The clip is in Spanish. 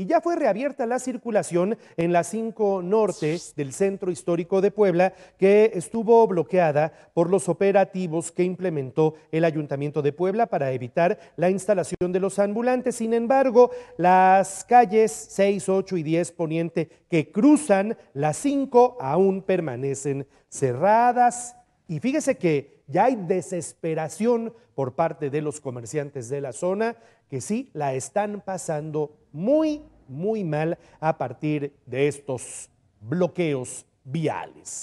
y ya fue reabierta la circulación en la 5 Norte del Centro Histórico de Puebla, que estuvo bloqueada por los operativos que implementó el Ayuntamiento de Puebla para evitar la instalación de los ambulantes. Sin embargo, las calles 6, 8 y 10 Poniente que cruzan la 5 aún permanecen cerradas y fíjese que ya hay desesperación por parte de los comerciantes de la zona que sí la están pasando muy, muy mal a partir de estos bloqueos viales.